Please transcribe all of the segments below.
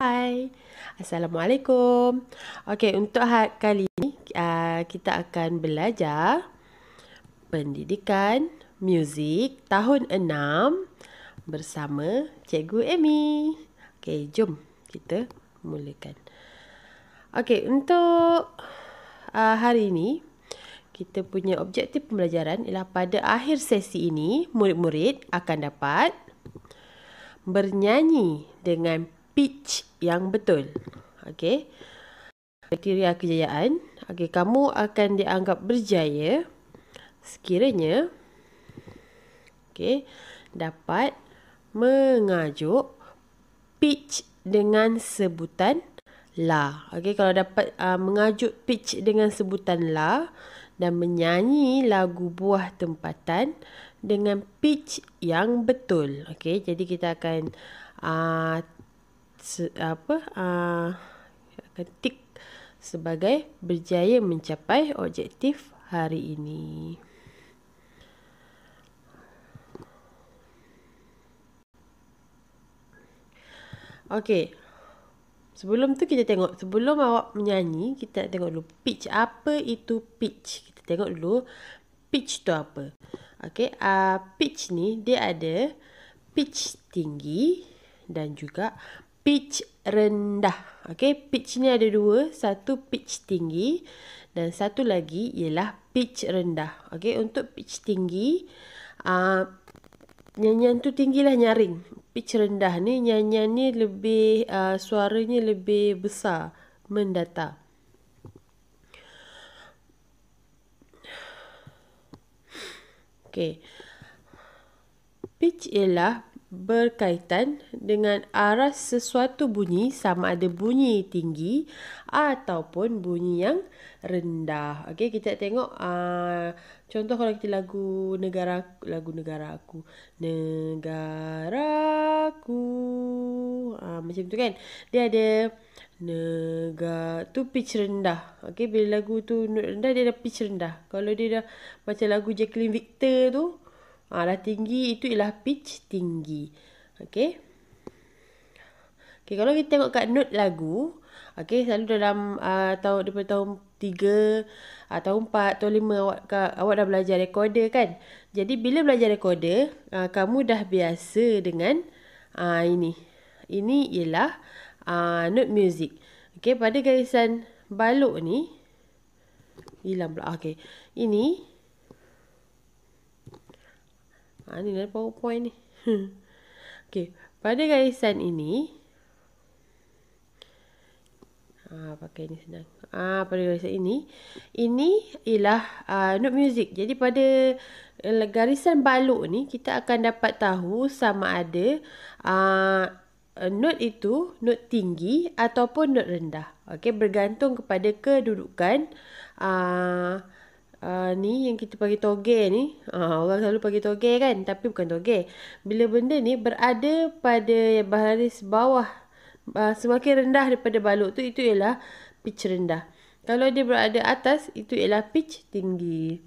Hai, Assalamualaikum. Okey, untuk kali ini ah, kita akan belajar pendidikan muzik tahun 6 bersama Cikgu Amy. Okey, jom kita mulakan. Okey, untuk ah, hari ini kita punya objektif pembelajaran ialah pada akhir sesi ini murid-murid akan dapat bernyanyi dengan pitch yang betul. Okey. Kriteria kejayaan. Okey, kamu akan dianggap berjaya sekiranya okey, dapat mengajuk pitch dengan sebutan la. Okey, kalau dapat uh, mengajuk pitch dengan sebutan la dan menyanyi lagu buah tempatan dengan pitch yang betul. Okey, jadi kita akan uh, se, apa akan uh, sebagai berjaya mencapai objektif hari ini. Okey. Sebelum tu kita tengok sebelum awak menyanyi, kita tengok dulu pitch apa itu pitch. Kita tengok dulu pitch tu apa. Okey, uh, pitch ni dia ada pitch tinggi dan juga pitch rendah. okay. pitch ni ada dua, satu pitch tinggi dan satu lagi ialah pitch rendah. Okay, untuk pitch tinggi uh, nyanyian tu tinggilah nyaring. Pitch rendah ni nyanyian ni lebih uh, suaranya lebih besar mendata. Okay, Pitch ialah berkaitan dengan aras sesuatu bunyi sama ada bunyi tinggi ataupun bunyi yang rendah. Okey, kita tengok uh, contoh kalau kita lagu negara lagu negara aku. Negaraku. Uh, macam tu kan. Dia ada negara tu pitch rendah. Okey, bila lagu tu rendah dia ada pitch rendah. Kalau dia dah macam lagu Jacqueline Victor tu Ha, tinggi itu ialah pitch tinggi. Okey. Okey, kalau kita tengok kat note lagu, okey, selalu dalam uh, tahun daripada tahun 3 atau uh, 4 atau 5 awak awak dah belajar recorder kan. Jadi bila belajar recorder, uh, kamu dah biasa dengan uh, ini. Ini ialah uh, note music. Okey, pada garisan balok ni hilang pula. Okey. Ini Ha, ni lah powerpoint ni. okay. Pada garisan ini. Ha, pakai ni senang. Ha, pada garisan ini. Ini ialah uh, note music. Jadi pada eh, garisan balok ni. Kita akan dapat tahu sama ada. Uh, note itu note tinggi ataupun note rendah. Okey bergantung kepada kedudukan. Uh, uh, ni yang kita panggil toge ni, uh, orang selalu panggil toge kan, tapi bukan toge. Bila benda ni berada pada baris bawah, uh, semakin rendah daripada balut tu, itu ialah pitch rendah. Kalau dia berada atas, itu ialah pitch tinggi.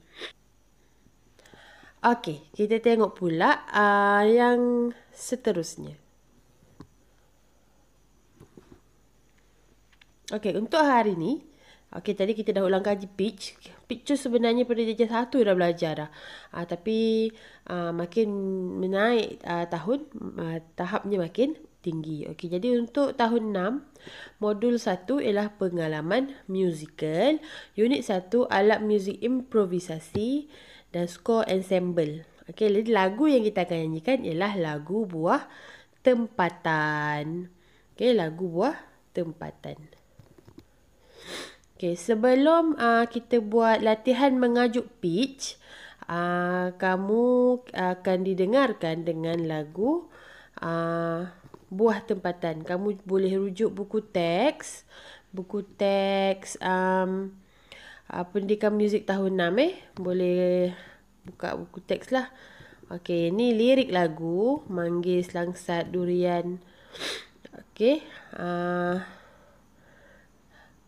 Okey, kita tengok pula uh, yang seterusnya. Okey, untuk hari ni, Okey, tadi kita dah ulang kaji pitch. Pitch tu sebenarnya pada jajah satu dah belajar dah. Uh, tapi uh, makin menaik uh, tahun, uh, tahapnya makin tinggi. Okey, jadi untuk tahun enam modul satu ialah pengalaman musical, unit satu alat muzik improvisasi dan score ensemble. Okey, jadi lagu yang kita akan nyanyikan ialah lagu buah tempatan. Okey, lagu buah tempatan. Okey, sebelum uh, kita buat latihan mengajuk pitch, uh, kamu uh, akan didengarkan dengan lagu uh, Buah Tempatan. Kamu boleh rujuk buku teks, buku teks um, uh, pendidikan muzik tahun 6 eh. Boleh buka buku teks lah. Okey, ini lirik lagu Manggis Langsat Durian. Okey, uh,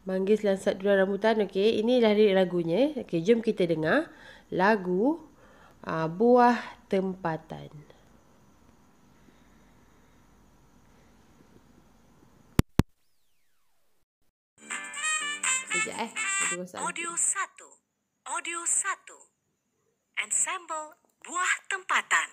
Manggis Lansat dua Rambutan. Okey, ini dari lagunya. Okey, jom kita dengar lagu uh, Buah Tempatan. Eh. Audio 1. Audio 1. Ensemble Buah Tempatan.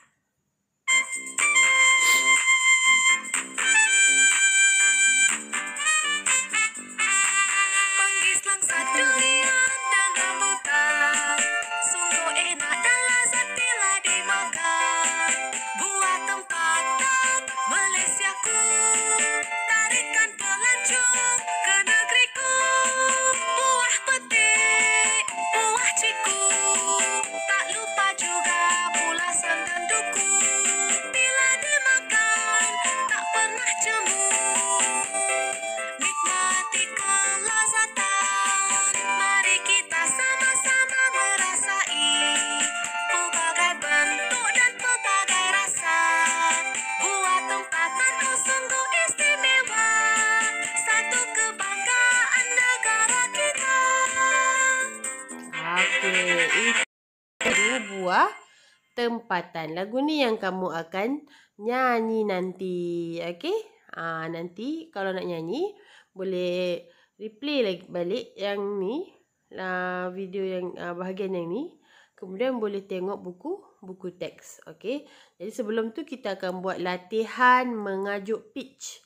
tempatan. Lagu ni yang kamu akan nyanyi nanti. Okey? Ha, ah, nanti kalau nak nyanyi, boleh replay lagi balik yang ni. Uh, video yang ah, bahagian yang ni. Kemudian boleh tengok buku buku teks. Okey? Jadi sebelum tu kita akan buat latihan mengajuk pitch.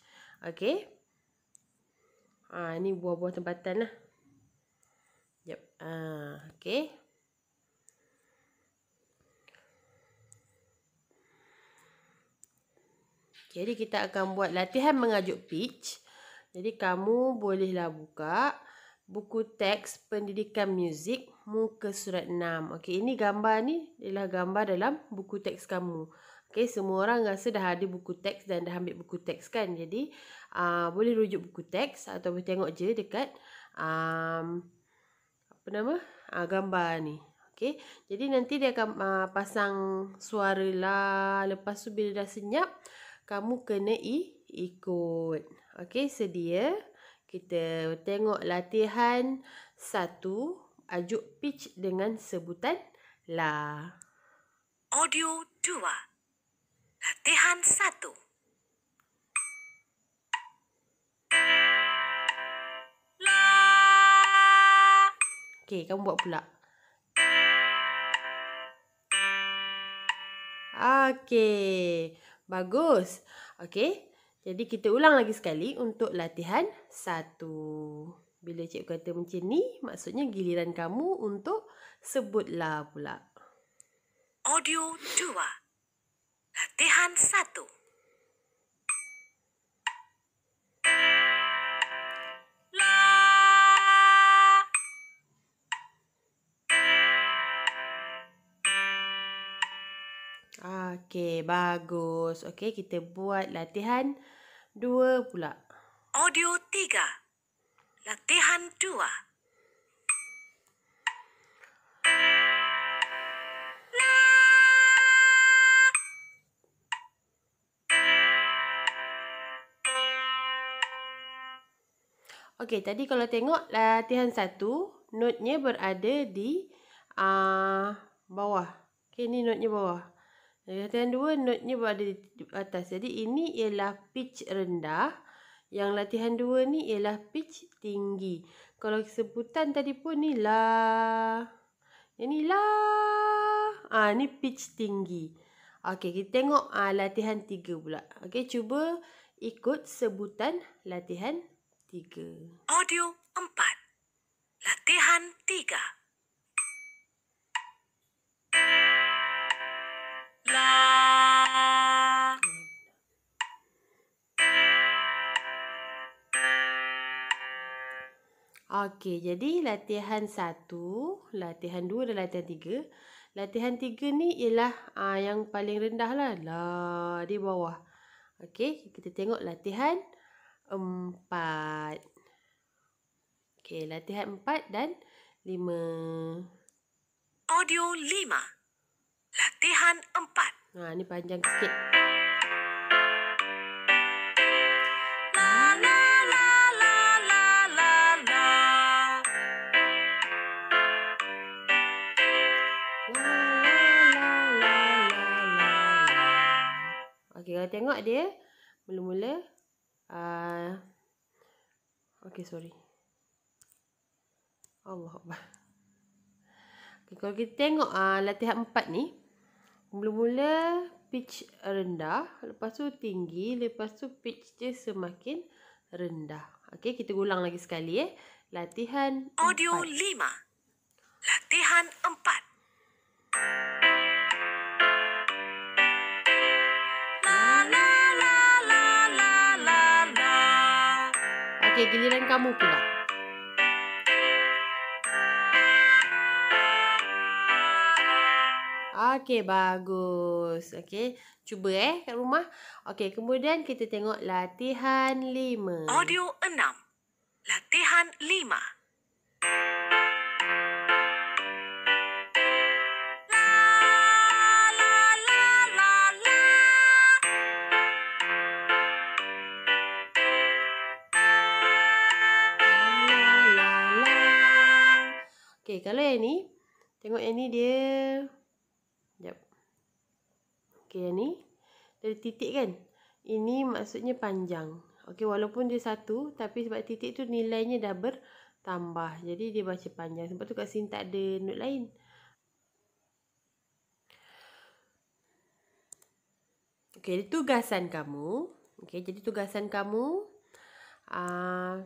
Okey? Ha, ni buah-buah tempatan lah. Yep. Uh, okay. Okay. Jadi kita akan buat latihan mengajuk pitch. Jadi kamu bolehlah buka buku teks pendidikan muzik muka surat 6. Okey, ini gambar ni ialah gambar dalam buku teks kamu. Okey, semua orang rasa dah ada buku teks dan dah ambil buku teks kan. Jadi uh, boleh rujuk buku teks atau boleh tengok je dekat um, apa nama? Uh, gambar ni. Okey. Jadi nanti dia akan uh, pasang suara lah. Lepas tu bila dah senyap, kamu kena ikut. Okey, sedia. Kita tengok latihan satu. Ajuk pitch dengan sebutan la. Audio dua Latihan 1. Okey, kamu buat pula. Okey. Bagus. Okey. Jadi kita ulang lagi sekali untuk latihan satu. Bila cikgu kata macam ni, maksudnya giliran kamu untuk sebutlah pula. Audio 2. Latihan 1. Okey, bagus. Okey, kita buat latihan dua pula. Audio tiga. Latihan dua. Okey, tadi kalau tengok latihan satu, notenya berada di uh, bawah. Okey, ni notenya bawah. Latihan dua note ni berada di atas. Jadi ini ialah pitch rendah. Yang latihan dua ni ialah pitch tinggi. Kalau sebutan tadi pun ni la. Yang ni la. Ha, ah, ni pitch tinggi. Okey, kita tengok ha, latihan tiga pula. Okey, cuba ikut sebutan latihan tiga Audio empat Latihan tiga La. Okey, jadi latihan satu, latihan dua dan latihan tiga. Latihan tiga ni ialah aa, ah, yang paling rendah lah. La, di bawah. Okey, kita tengok latihan empat. Okey, latihan empat dan lima. Audio lima. Latihan empat. Nah, ha, ni panjang sikit. tengok dia mula-mula uh, ah, okay sorry Allah okay, kalau kita tengok uh, latihan empat ni Mula-mula pitch rendah, lepas tu tinggi, lepas tu pitch dia semakin rendah. Okey, kita ulang lagi sekali eh. Latihan Audio 4. lima. Latihan empat. Okey, giliran kamu pula. Okey, bagus. Okey, cuba eh kat rumah. Okey, kemudian kita tengok latihan lima. Audio enam. Latihan 5. Okay, kalau yang ni, tengok yang ni dia Sekejap. Okay, yang ni. Dari titik kan. Ini maksudnya panjang. Okay, walaupun dia satu. Tapi sebab titik tu nilainya dah bertambah. Jadi, dia baca panjang. Sebab tu kat sini tak ada note lain. Okay, jadi tugasan kamu. Okay, jadi tugasan kamu. Uh,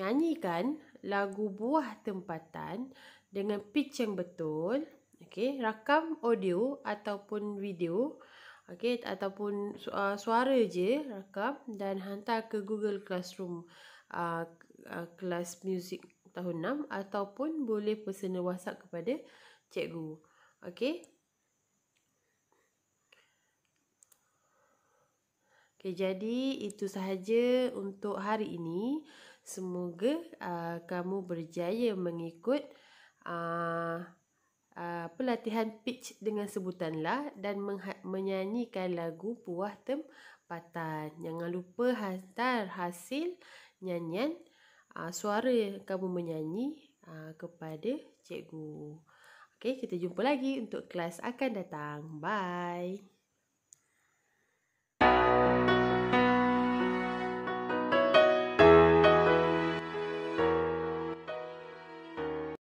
nyanyikan lagu buah tempatan. Dengan pitch yang betul. Okey, rakam audio ataupun video okey ataupun uh, suara je rakam dan hantar ke Google Classroom uh, uh, kelas music tahun 6 ataupun boleh personal WhatsApp kepada cikgu. Okey. Okey, jadi itu sahaja untuk hari ini. Semoga uh, kamu berjaya mengikut uh, Ah, pelatihan pitch dengan sebutan lah dan menyanyikan lagu buah tempatan. Jangan lupa hantar hasil nyanyian uh, suara kamu menyanyi uh, kepada cikgu. Okay, kita jumpa lagi untuk kelas akan datang. Bye.